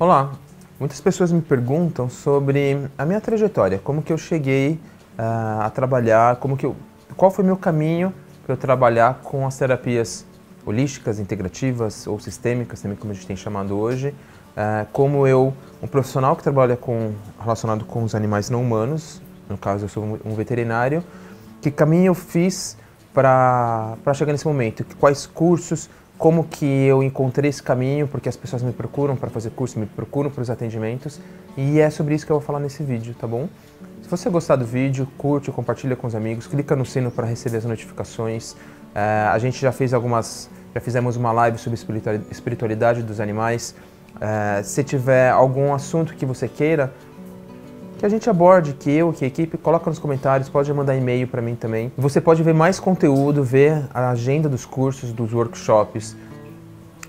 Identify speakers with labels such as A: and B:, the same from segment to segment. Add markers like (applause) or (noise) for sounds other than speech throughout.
A: Olá, muitas pessoas me perguntam sobre a minha trajetória, como que eu cheguei uh, a trabalhar, como que eu, qual foi meu caminho para eu trabalhar com as terapias holísticas, integrativas ou sistêmicas, também como a gente tem chamado hoje, uh, como eu, um profissional que trabalha com, relacionado com os animais não humanos, no caso eu sou um veterinário, que caminho eu fiz para chegar nesse momento, quais cursos, como que eu encontrei esse caminho, porque as pessoas me procuram para fazer curso, me procuram para os atendimentos, e é sobre isso que eu vou falar nesse vídeo, tá bom? Se você gostar do vídeo, curte, compartilha com os amigos, clica no sino para receber as notificações. É, a gente já fez algumas, já fizemos uma live sobre espiritualidade dos animais. É, se tiver algum assunto que você queira que a gente aborde, que eu, que a equipe, coloca nos comentários, pode mandar e-mail para mim também. Você pode ver mais conteúdo, ver a agenda dos cursos, dos workshops.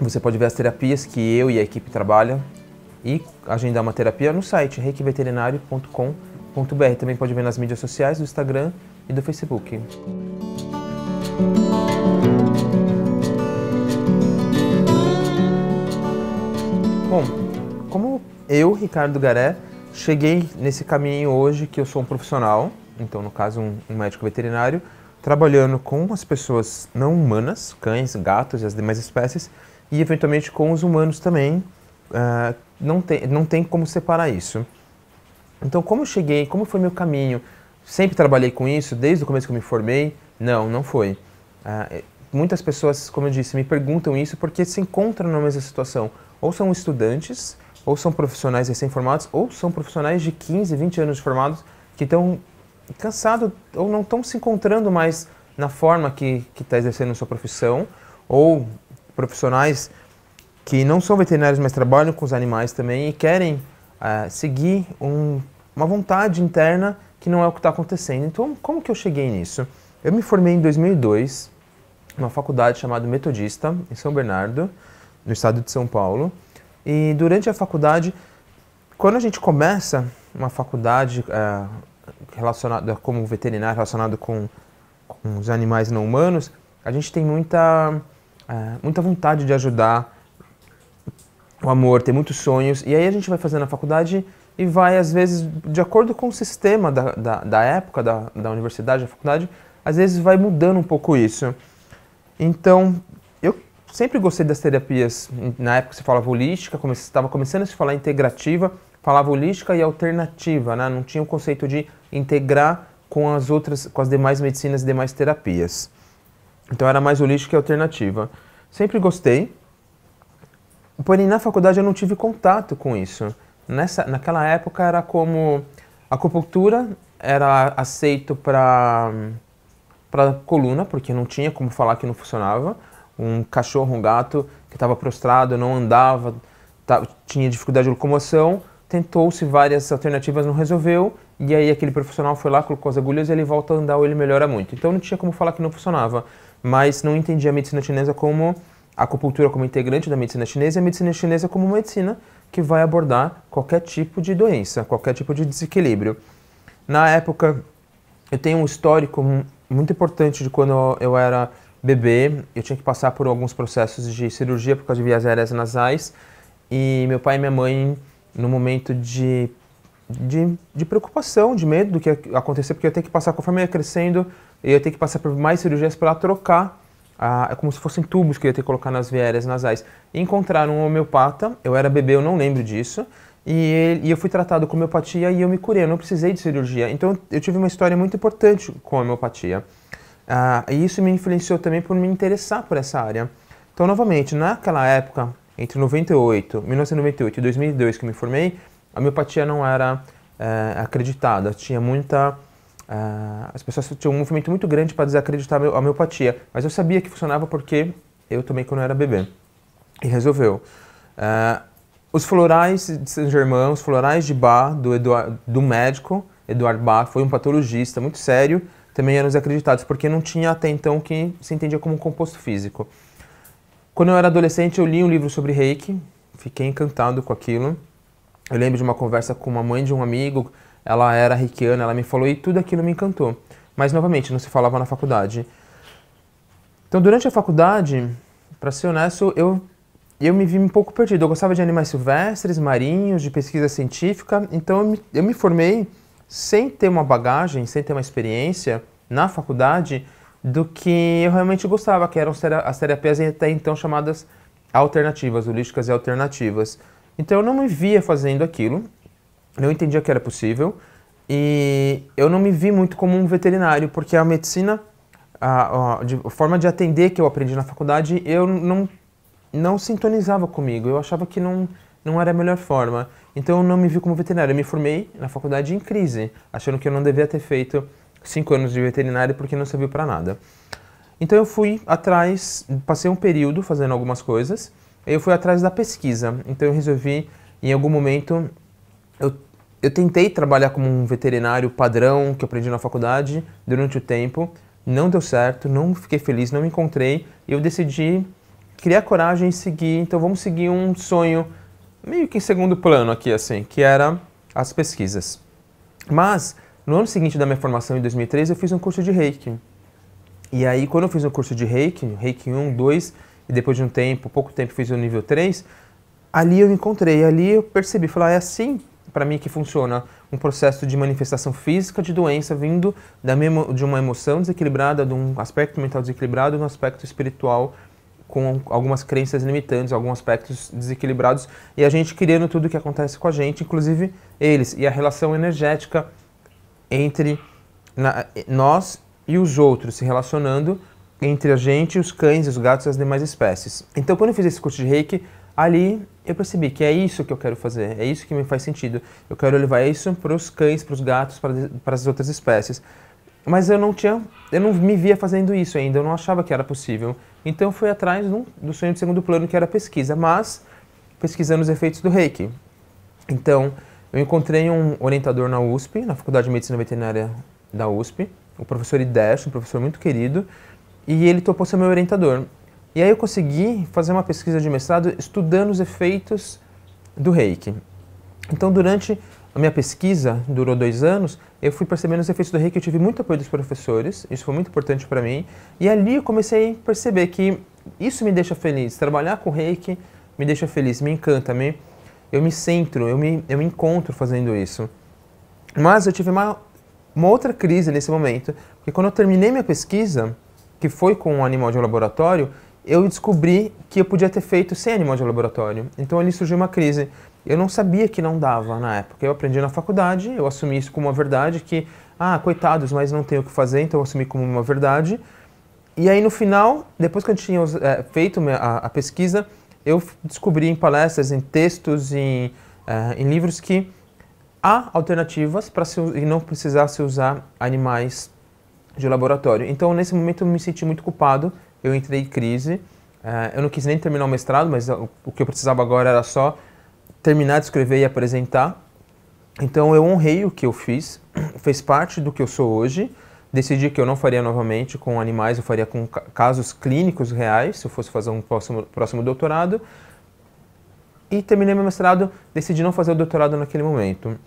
A: Você pode ver as terapias que eu e a equipe trabalham e agendar uma terapia no site reikveterinário.com.br. Também pode ver nas mídias sociais, do Instagram e do Facebook. Bom, como eu, Ricardo Garé, cheguei nesse caminho hoje que eu sou um profissional, então no caso um, um médico veterinário, trabalhando com as pessoas não humanas, cães, gatos e as demais espécies, e eventualmente com os humanos também. Uh, não, tem, não tem como separar isso. Então, como eu cheguei, como foi meu caminho? Sempre trabalhei com isso, desde o começo que eu me formei? Não, não foi. Uh, muitas pessoas, como eu disse, me perguntam isso porque se encontram na mesma situação. Ou são estudantes, ou são profissionais recém-formados, ou são profissionais de 15, 20 anos de formados que estão cansados ou não estão se encontrando mais na forma que está exercendo a sua profissão, ou profissionais que não são veterinários, mas trabalham com os animais também e querem uh, seguir um, uma vontade interna que não é o que está acontecendo. Então, como que eu cheguei nisso? Eu me formei em 2002 numa faculdade chamada Metodista, em São Bernardo, no estado de São Paulo. E durante a faculdade, quando a gente começa uma faculdade é, relacionada como veterinário, relacionado com, com, os animais não humanos, a gente tem muita, é, muita vontade de ajudar, o amor, tem muitos sonhos. E aí a gente vai fazendo a faculdade e vai, às vezes, de acordo com o sistema da, da, da época, da, da universidade, da faculdade, às vezes vai mudando um pouco isso. Então, sempre gostei das terapias, na época se falava holística, estava come começando a se falar integrativa, falava holística e alternativa, né? não tinha o conceito de integrar com as outras, com as demais medicinas e demais terapias. Então era mais holística e alternativa. Sempre gostei, porém na faculdade eu não tive contato com isso. Nessa, naquela época era como a acupuntura era aceito para para coluna, porque não tinha como falar que não funcionava um cachorro, um gato, que estava prostrado, não andava, tinha dificuldade de locomoção, tentou-se várias alternativas, não resolveu, e aí aquele profissional foi lá, colocou as agulhas e ele volta a andar ou ele melhora muito. Então não tinha como falar que não funcionava, mas não entendia a medicina chinesa como a acupuntura como integrante da medicina chinesa e a medicina chinesa como uma medicina que vai abordar qualquer tipo de doença, qualquer tipo de desequilíbrio. Na época, eu tenho um histórico muito importante de quando eu era bebê, eu tinha que passar por alguns processos de cirurgia por causa de vias aéreas nasais. E meu pai e minha mãe, no momento de, de, de preocupação, de medo do que ia acontecer, porque eu ia ter que passar, conforme eu ia crescendo, eu ia ter que passar por mais cirurgias para trocar é como se fossem tubos que eu ia ter que colocar nas aéreas nasais. Encontraram um homeopata, eu era bebê, eu não lembro disso, e, ele, e, eu fui tratado com homeopatia e eu me curei, eu não precisei de cirurgia. Então eu tive uma história muito importante com a homeopatia. Ah, e isso me influenciou também por me interessar por essa área. Então, novamente, naquela época, entre 98, 1998 e 2002 que eu me formei, a miopatia não era é, acreditada, tinha muita eh, as pessoas tinham um movimento muito grande para desacreditar a homeopatia, mas eu sabia que funcionava porque eu tomei quando eu era bebê. E resolveu. Eh, os florais de Saint-Germain, os florais de bar do, do médico Eduardo Bar foi um patologista muito sério, também eram desacreditados, porque não tinha até então que se entendia como um composto físico. Quando eu era adolescente, eu li um livro sobre reiki, fiquei encantado com aquilo. Eu lembro de uma conversa com uma mãe de um amigo, ela era reikiana, ela me falou e tudo aquilo me encantou. Mas, novamente, não se falava na faculdade. Então, durante a faculdade, para ser honesto, eu, eu me vi um pouco perdido. Eu gostava de animais silvestres, marinhos, de pesquisa científica, então eu me, eu me formei sem ter uma bagagem, sem ter uma experiência na faculdade do que eu realmente gostava, que eram as terapias até então chamadas alternativas, holísticas e alternativas. Então eu não me via fazendo aquilo, não entendia que era possível e eu não me vi muito como um veterinário, porque a medicina, a, a, a forma de atender que eu aprendi na faculdade, eu não, não sintonizava comigo, eu achava que não, não era a melhor forma. Então eu não me vi como veterinário. Eu me formei na faculdade em crise, achando que eu não devia ter feito cinco anos de veterinário porque não serviu para nada. Então eu fui atrás, passei um período fazendo algumas coisas, eu fui atrás da pesquisa. Então eu resolvi, em algum momento, eu, eu tentei trabalhar como um veterinário padrão que eu aprendi na faculdade durante o tempo, não deu certo, não fiquei feliz, não me encontrei, e eu decidi criar coragem e seguir. Então vamos seguir um sonho meio que em segundo plano aqui, assim, que era as pesquisas. Mas, no ano seguinte da minha formação, em 2003, eu fiz um curso de Reiki. E aí, quando eu fiz o um curso de Reiki, Reiki 1, 2, e depois de um tempo, pouco tempo, fiz o nível 3, ali eu encontrei, ali eu percebi, falar, ah, é assim para mim que funciona um processo de manifestação física de doença vindo da de uma emoção desequilibrada, de um aspecto mental desequilibrado, de um aspecto espiritual com algumas crenças limitantes, alguns aspectos desequilibrados, e a gente criando tudo o que acontece com a gente, inclusive eles, e a relação energética entre na, nós e os outros, se relacionando entre a gente, os cães, os gatos e as demais espécies. Então, quando eu fiz esse curso de reiki, ali eu percebi que é isso que eu quero fazer, é isso que me faz sentido. Eu quero levar isso para os cães, para os gatos, para as outras espécies. Mas eu não tinha, eu não me via fazendo isso ainda, eu não achava que era possível. Então eu fui atrás do sonho de segundo plano, que era pesquisa, mas pesquisando os efeitos do reiki. Então, eu encontrei um orientador na USP, na Faculdade de Medicina Veterinária da USP, o professor Idesh, um professor muito querido, e ele topou ser meu orientador. E aí eu consegui fazer uma pesquisa de mestrado estudando os efeitos do reiki. Então, durante a minha pesquisa durou dois anos, eu fui percebendo os efeitos do reiki, eu tive muito apoio dos professores, isso foi muito importante para mim. E ali eu comecei a perceber que isso me deixa feliz, trabalhar com reiki me deixa feliz, me encanta, me, eu me centro, eu me, eu me encontro fazendo isso. Mas eu tive uma, uma outra crise nesse momento, porque quando eu terminei minha pesquisa, que foi com um animal de laboratório, eu descobri que eu podia ter feito sem animal de laboratório. Então ali surgiu uma crise. Eu não sabia que não dava na época. Eu aprendi na faculdade, eu assumi isso como uma verdade, que, ah, coitados, mas não tenho o que fazer, então eu assumi como uma verdade. E aí no final, depois que eu tinha é, feito a, a, pesquisa, eu descobri em palestras, em textos, em, é, em livros que há alternativas para e não precisar se usar animais de laboratório. Então nesse momento eu me senti muito culpado eu entrei em crise. Uh, eu não quis nem terminar o mestrado, mas o, o que eu precisava agora era só terminar de escrever e apresentar. Então eu honrei o que eu fiz, (clears throat) fez parte do que eu sou hoje. Decidi que eu não faria novamente com animais, eu faria com casos clínicos reais, se eu fosse fazer um próximo, próximo doutorado. E terminei meu mestrado, decidi não fazer o doutorado naquele momento.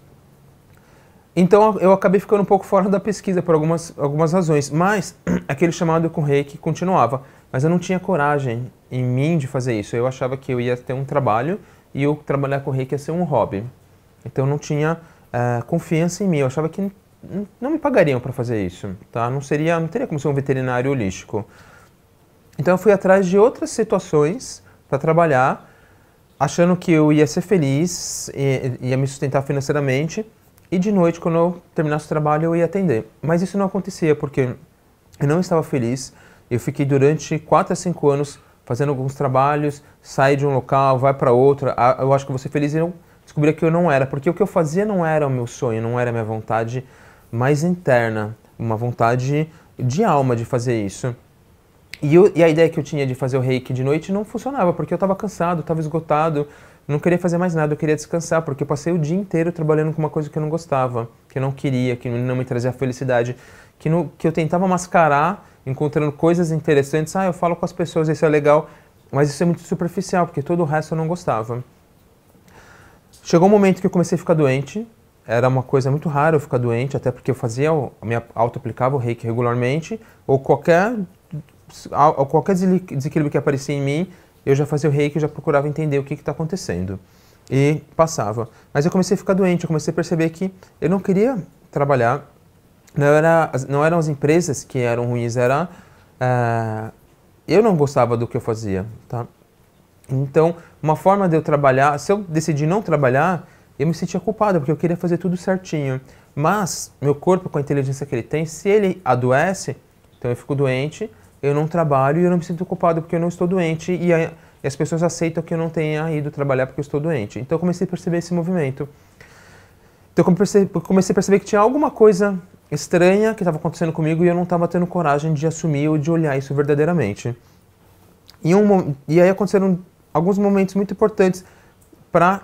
A: Então eu acabei ficando um pouco fora da pesquisa por algumas, algumas razões, mas (clears throat) aquele chamado com reiki continuava. Mas eu não tinha coragem em mim de fazer isso. Eu achava que eu ia ter um trabalho e eu trabalhar com reiki ia ser um hobby. Então eu não tinha uh, confiança em mim. Eu achava que não me pagariam para fazer isso, tá? Não seria, não teria como ser um veterinário holístico. Então eu fui atrás de outras situações para trabalhar, achando que eu ia ser feliz, e ia me sustentar financeiramente e de noite, quando eu terminasse o trabalho, eu ia atender. Mas isso não acontecia, porque eu não estava feliz. Eu fiquei durante 4 a 5 anos fazendo alguns trabalhos, saí de um local, vai para outro. Ah, eu acho que você feliz e eu descobri que eu não era, porque o que eu fazia não era o meu sonho, não era a minha vontade mais interna, uma vontade de alma de fazer isso. E, eu, e a ideia que eu tinha de fazer o reiki de noite não funcionava, porque eu estava cansado, estava esgotado, não queria fazer mais nada, eu queria descansar, porque eu passei o dia inteiro trabalhando com uma coisa que eu não gostava, que eu não queria, que não me trazia felicidade, que, no, que eu tentava mascarar, encontrando coisas interessantes. Ah, eu falo com as pessoas, isso é legal, mas isso é muito superficial, porque todo o resto eu não gostava. Chegou um momento que eu comecei a ficar doente, era uma coisa muito rara eu ficar doente, até porque eu fazia, eu me auto-aplicava o reiki regularmente, ou qualquer, qualquer desequilíbrio que aparecia em mim, eu já fazia o reiki, eu já procurava entender o que está acontecendo. E passava. Mas eu comecei a ficar doente, eu comecei a perceber que eu não queria trabalhar. Não, era, não eram as empresas que eram ruins, era... Uh, eu não gostava do que eu fazia, tá? Então, uma forma de eu trabalhar... Se eu decidi não trabalhar, eu me sentia culpado, porque eu queria fazer tudo certinho. Mas, meu corpo, com a inteligência que ele tem, se ele adoece, então eu fico doente eu não trabalho e eu não me sinto culpado porque eu não estou doente e, a, e as pessoas aceitam que eu não tenha ido trabalhar porque eu estou doente. Então eu comecei a perceber esse movimento. Então eu comecei a perceber que tinha alguma coisa estranha que estava acontecendo comigo e eu não estava tendo coragem de assumir ou de olhar isso verdadeiramente. E, um, e aí aconteceram alguns momentos muito importantes para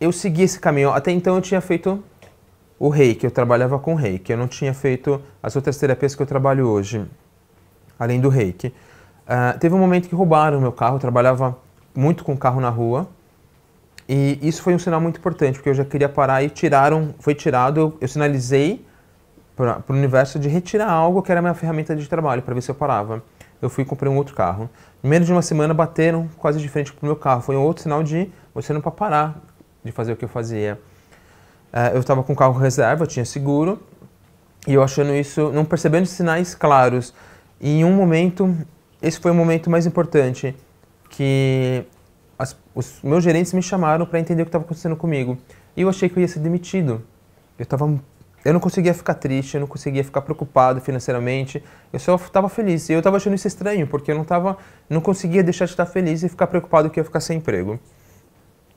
A: eu seguir esse caminho. Até então eu tinha feito o reiki, eu trabalhava com reiki, eu não tinha feito as outras terapias que eu trabalho hoje além do reiki. Uh, teve um momento que roubaram o meu carro, eu trabalhava muito com carro na rua. E isso foi um sinal muito importante, porque eu já queria parar e tiraram, foi tirado, eu, eu sinalizei para o universo de retirar algo que era a minha ferramenta de trabalho, para ver se eu parava. Eu fui e comprei um outro carro. Em menos de uma semana bateram quase de frente para o meu carro. Foi um outro sinal de você não para parar de fazer o que eu fazia. Uh, eu estava com o carro reserva, eu tinha seguro, e eu achando isso, não percebendo sinais claros, e em um momento, esse foi o momento mais importante, que as, os meus gerentes me chamaram para entender o que estava acontecendo comigo. E eu achei que eu ia ser demitido. Eu tava, eu não conseguia ficar triste, eu não conseguia ficar preocupado financeiramente. Eu só estava feliz. E eu estava achando isso estranho, porque eu não tava, não conseguia deixar de estar feliz e ficar preocupado que eu ia ficar sem emprego.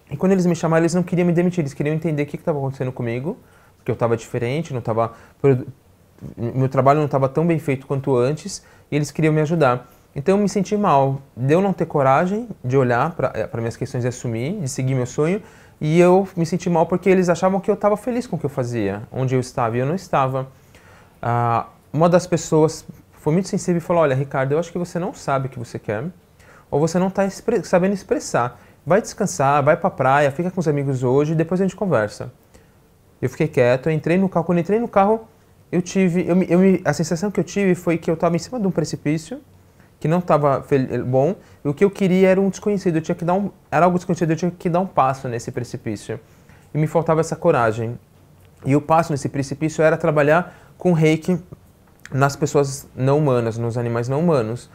A: E quando eles me chamaram, eles não queriam me demitir, eles queriam entender o que estava acontecendo comigo, porque eu estava diferente, não estava meu trabalho não estava tão bem feito quanto antes e eles queriam me ajudar. Então eu me senti mal de eu não ter coragem de olhar para eh, minhas questões e assumir, de seguir meu sonho, e eu me senti mal porque eles achavam que eu estava feliz com o que eu fazia, onde eu estava, e eu não estava. Ah, uma das pessoas foi muito sensível e falou: Olha, Ricardo, eu acho que você não sabe o que você quer, ou você não está expre sabendo expressar. Vai descansar, vai para a praia, fica com os amigos hoje, depois a gente conversa. Eu fiquei quieto, eu entrei no carro. Quando entrei no carro, eu tive, eu, eu, a sensação que eu tive foi que eu estava em cima de um precipício que não estava eh, bom. E o que eu queria era um desconhecido. Eu tinha que dar um, era algo desconhecido. Eu tinha que dar um passo nesse precipício. E me faltava essa coragem. E o passo nesse precipício era trabalhar com reiki nas pessoas não humanas, nos animais não humanos.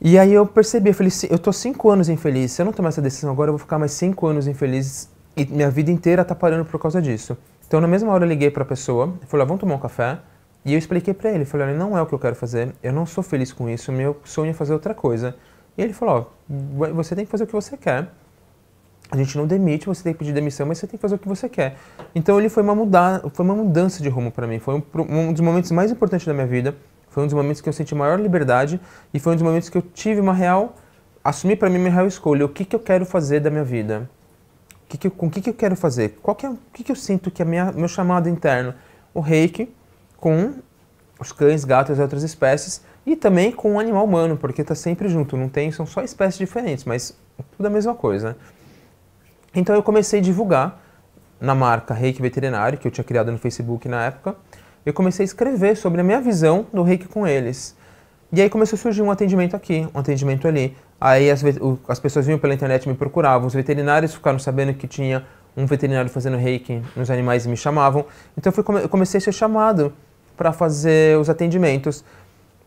A: E aí eu percebi, eu falei, eu tô cinco anos infeliz. Se eu não tomar essa decisão agora, eu vou ficar mais cinco anos infeliz e minha vida inteira tá parando por causa disso. Então, na mesma hora, eu liguei para a pessoa, falei, ah, vamos tomar um café. E eu expliquei para ele, falei, não é o que eu quero fazer, eu não sou feliz com isso, meu sonho é fazer outra coisa. E ele falou, você tem que fazer o que você quer. A gente não demite, você tem que pedir demissão, mas você tem que fazer o que você quer. Então ele foi uma, muda foi uma mudança de rumo para mim. Foi um, um, dos momentos mais importantes da minha vida. Foi um dos momentos que eu senti maior liberdade e foi um dos momentos que eu tive uma real, assumi para mim uma real escolha. O que, que eu quero fazer da minha vida? Que que, com o que, que eu quero fazer? Qual que é, o que, que eu sinto que é minha, meu chamado interno? O reiki com os cães, gatos e outras espécies e também com o animal humano, porque está sempre junto, não tem, são só espécies diferentes, mas tudo a mesma coisa. Né? Então eu comecei a divulgar na marca Reiki Veterinário, que eu tinha criado no Facebook na época, eu comecei a escrever sobre a minha visão do reiki com eles. E aí começou a surgir um atendimento aqui, um atendimento ali. Aí as, as pessoas vinham pela internet me procuravam, os veterinários ficaram sabendo que tinha um veterinário fazendo reiki nos animais e me chamavam. Então eu comecei a ser chamado para fazer os atendimentos.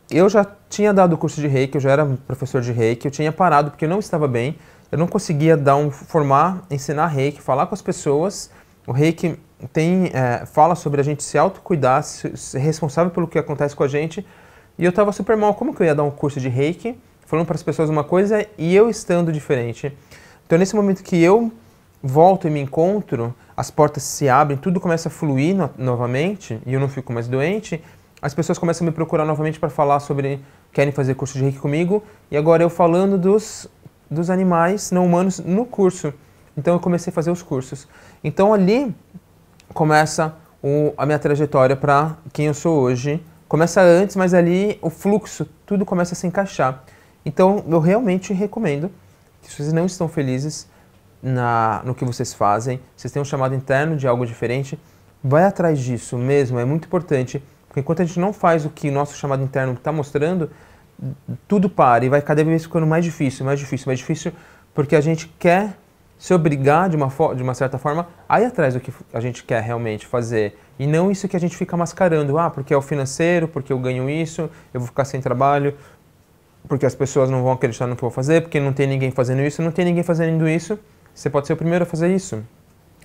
A: Eu já tinha dado o curso de reiki, eu já era professor de reiki, eu tinha parado porque eu não estava bem, eu não conseguia dar um formar, ensinar reiki, falar com as pessoas. O reiki tem, é, fala sobre a gente se autocuidar, ser responsável pelo que acontece com a gente. E eu estava super mal, como que eu ia dar um curso de reiki? falando para as pessoas uma coisa e eu estando diferente. Então, nesse momento que eu volto e me encontro, as portas se abrem, tudo começa a fluir no novamente e eu não fico mais doente. As pessoas começam a me procurar novamente para falar sobre querem fazer curso de reiki comigo e agora eu falando dos dos animais não humanos no curso. Então eu comecei a fazer os cursos. Então ali começa o, a minha trajetória para quem eu sou hoje. Começa antes, mas ali o fluxo, tudo começa a se encaixar. Então, eu realmente recomendo que se vocês não estão felizes na, no que vocês fazem, vocês têm um chamado interno de algo diferente, vai atrás disso mesmo, é muito importante, porque enquanto a gente não faz o que o nosso chamado interno está mostrando, tudo para e vai cada vez ficando mais difícil, mais difícil, mais difícil, porque a gente quer se obrigar de uma, de uma certa forma a ir atrás do que a gente quer realmente fazer. E não isso que a gente fica mascarando, ah, porque é o financeiro, porque eu ganho isso, eu vou ficar sem trabalho, porque as pessoas não vão acreditar no que eu vou fazer, porque não tem ninguém fazendo isso, não tem ninguém fazendo isso, você pode ser o primeiro a fazer isso.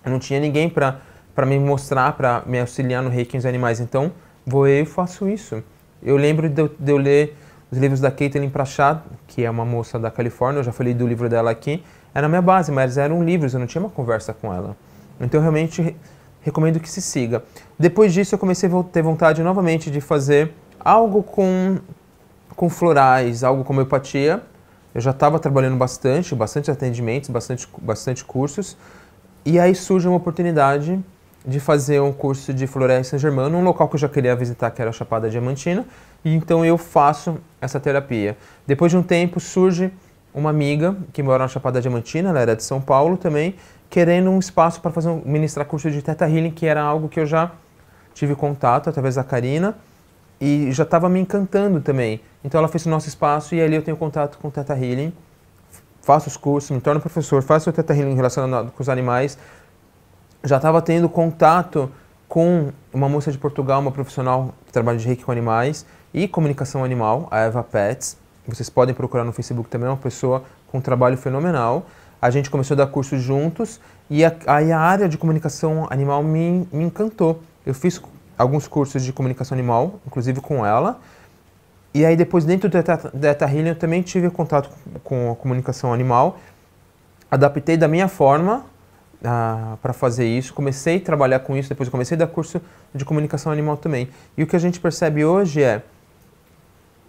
A: Eu não tinha ninguém para para me mostrar, para me auxiliar no reiki dos animais, então vou eu e faço isso. Eu lembro de eu, de eu ler os livros da Caitlin Prachad, que é uma moça da Califórnia, eu já falei do livro dela aqui, era a minha base, mas eram livros, eu não tinha uma conversa com ela. Então eu realmente recomendo que se siga. Depois disso eu comecei a ter vontade novamente de fazer algo com com florais, algo como homeopatia. Eu já estava trabalhando bastante, bastante atendimentos, bastante, bastante cursos. E aí surge uma oportunidade de fazer um curso de florais em saint num local que eu já queria visitar, que era a Chapada Diamantina. E então eu faço essa terapia. Depois de um tempo surge uma amiga que mora na Chapada Diamantina, ela era de São Paulo também, querendo um espaço para fazer um, ministrar curso de Teta Healing, que era algo que eu já tive contato através da Karina e já estava me encantando também. Então ela fez o nosso espaço e ali eu tenho contato com o Teta Healing, faço os cursos, me torno professor, faço o Teta Healing relacionado com os animais. Já estava tendo contato com uma moça de Portugal, uma profissional que trabalha de reiki com animais e comunicação animal, a Eva Pets. Vocês podem procurar no Facebook também, é uma pessoa com um trabalho fenomenal. A gente começou a dar cursos juntos e aí a, a área de comunicação animal me, me encantou. Eu fiz alguns cursos de comunicação animal, inclusive com ela. E aí depois dentro do Data Healing eu também tive contato com a comunicação animal. Adaptei da minha forma ah, para fazer isso. Comecei a trabalhar com isso, depois comecei a dar curso de comunicação animal também. E o que a gente percebe hoje é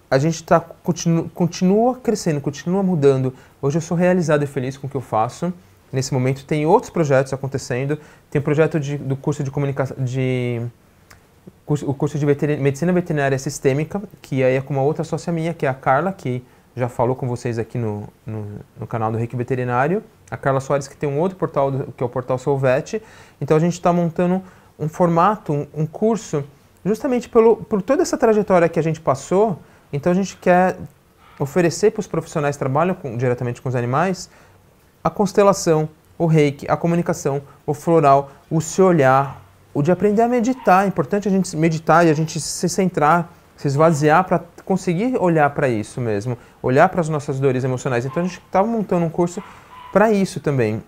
A: a gente tá, continu, continua crescendo, continua mudando. Hoje eu sou realizado e feliz com o que eu faço. Nesse momento tem outros projetos acontecendo. Tem o projeto de, do curso de comunicação de o curso de veterin Medicina Veterinária Sistêmica, que aí é com uma outra sócia minha, que é a Carla, que já falou com vocês aqui no, no, no canal do Rick Veterinário. A Carla Soares, que tem um outro portal, do, que é o portal Solvete. Então a gente está montando um formato, um, um curso, justamente pelo, por toda essa trajetória que a gente passou. Então a gente quer oferecer para os profissionais que trabalham com, diretamente com os animais a constelação, o reiki, a comunicação, o floral, o se olhar, o de aprender a meditar. É importante a gente meditar e a gente se centrar, se esvaziar para conseguir olhar para isso mesmo, olhar para as nossas dores emocionais. Então a gente estava montando um curso para isso também.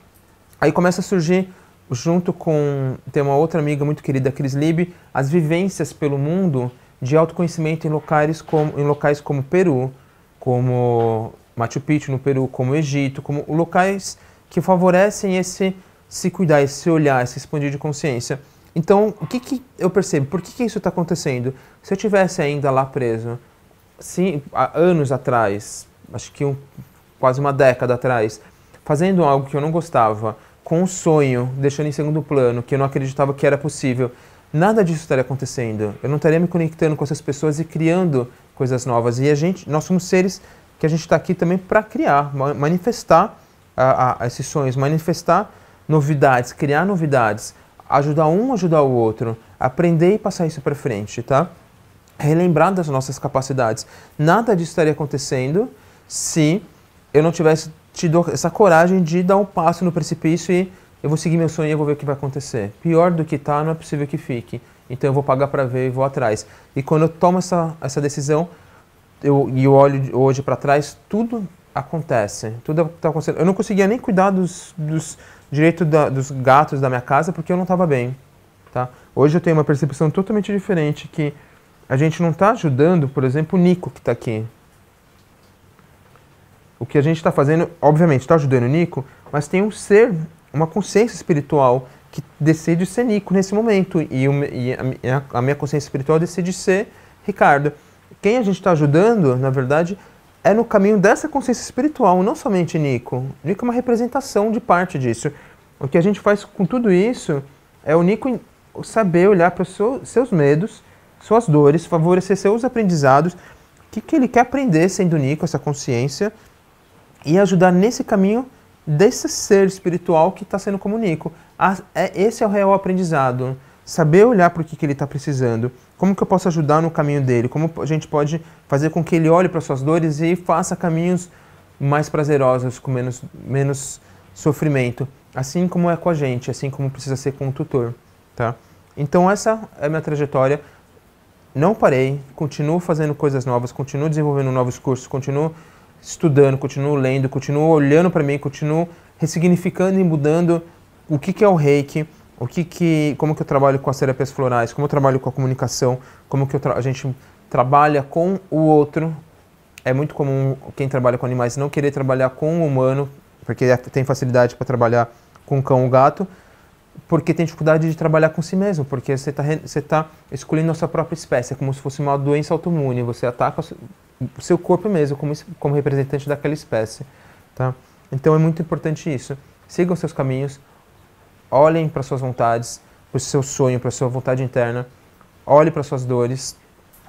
A: Aí começa a surgir, junto com. Tem uma outra amiga muito querida, Cris Lib, as vivências pelo mundo de autoconhecimento em locais como, em locais como Peru, como Machu Picchu no Peru, como Egito, como locais que favorecem esse se cuidar, esse olhar, esse expandir de consciência. Então, o que, que eu percebo? Por que, que isso está acontecendo? Se eu tivesse ainda lá preso, sim, há anos atrás, acho que um, quase uma década atrás, fazendo algo que eu não gostava, com um sonho, deixando em segundo plano, que eu não acreditava que era possível, nada disso estaria acontecendo. Eu não estaria me conectando com essas pessoas e criando coisas novas. E a gente, nós somos seres que a gente está aqui também para criar, manifestar a, a, esses sonhos, manifestar novidades, criar novidades ajudar um, ajudar o outro, aprender e passar isso para frente, tá? Relembrar das nossas capacidades. Nada disso estaria acontecendo se eu não tivesse tido essa coragem de dar um passo no precipício e eu vou seguir meu sonho e eu vou ver o que vai acontecer. Pior do que tá, não é possível que fique. Então eu vou pagar para ver e vou atrás. E quando eu tomo essa, essa decisão eu, e eu olho hoje para trás, tudo acontece. Tudo está acontecendo. Eu não conseguia nem cuidar dos, dos direito da, dos gatos da minha casa porque eu não estava bem. Tá? Hoje eu tenho uma percepção totalmente diferente que a gente não está ajudando, por exemplo, o Nico que está aqui. O que a gente está fazendo, obviamente, está ajudando o Nico, mas tem um ser, uma consciência espiritual que decide ser Nico nesse momento e, o, e a, a minha consciência espiritual decide ser Ricardo. Quem a gente está ajudando, na verdade, é no caminho dessa consciência espiritual, não somente Nico. Nico é uma representação de parte disso. O que a gente faz com tudo isso é o Nico saber olhar para os seu, seus medos, suas dores, favorecer seus aprendizados, o que, que ele quer aprender sendo Nico, essa consciência, e ajudar nesse caminho desse ser espiritual que está sendo como Nico. Ah, é, esse é o real aprendizado saber olhar para o que, que ele está precisando, como que eu posso ajudar no caminho dele, como a gente pode fazer com que ele olhe para suas dores e faça caminhos mais prazerosos, com menos, menos sofrimento, assim como é com a gente, assim como precisa ser com o tutor, tá? Então essa é a minha trajetória. Não parei, continuo fazendo coisas novas, continuo desenvolvendo novos cursos, continuo estudando, continuo lendo, continuo olhando para mim, continuo ressignificando e mudando o que, que é o reiki, o que que, como que eu trabalho com as terapias florais, como eu trabalho com a comunicação, como que a gente trabalha com o outro. É muito comum quem trabalha com animais não querer trabalhar com o humano, porque é, tem facilidade para trabalhar com o cão ou gato, porque tem dificuldade de trabalhar com si mesmo, porque você está você tá escolhendo a sua própria espécie, é como se fosse uma doença autoimune, você ataca o seu corpo mesmo como, como representante daquela espécie. Tá? Então é muito importante isso. Sigam seus caminhos, olhem para suas vontades, para o seu sonho, para a sua vontade interna, Olhe para suas dores,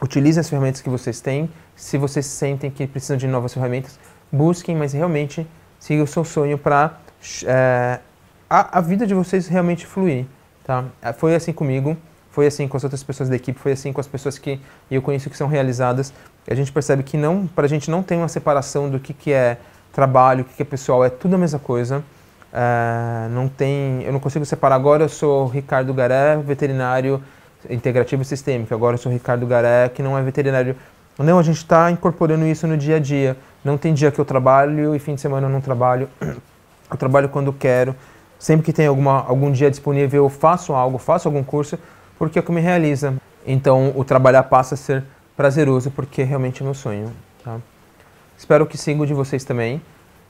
A: Utilize as ferramentas que vocês têm. Se vocês sentem que precisam de novas ferramentas, busquem, mas realmente siga o seu sonho para é, a, a, vida de vocês realmente fluir. Tá? Eh, foi assim comigo, foi assim com as outras pessoas da equipe, foi assim com as pessoas que eu conheço que são realizadas. A gente percebe que não, para a gente não tem uma separação do que, que é trabalho, o que, que é pessoal, é tudo a mesma coisa. Ah, não tem, eu não consigo separar. Agora eu sou Ricardo Garé, veterinário integrativo e sistêmico. Agora eu sou Ricardo Garé, que não é veterinário. Não, a gente está incorporando isso no dia a dia. Não tem dia que eu trabalho e fim de semana eu não trabalho. Eu trabalho quando quero. Sempre que tem alguma, algum dia disponível, eu faço algo, faço algum curso, porque é o que me realiza. Então o trabalhar passa a ser prazeroso, porque é realmente é meu sonho. Tá? Espero que sigam de vocês também.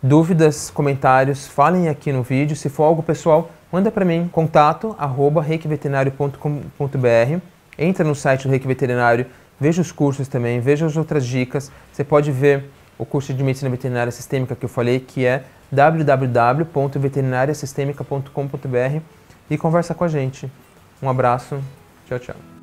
A: Dúvidas, comentários, falem aqui no vídeo. Se for algo pessoal, manda para mim, contato, arroba reikveterinário.com.br. Entra no site do Reiki Veterinário, veja os cursos também, veja as outras dicas. Você pode ver o curso de Medicina Veterinária Sistêmica que eu falei, que é www.veterinariasistêmica.com.br e conversa com a gente. Um abraço, tchau, tchau.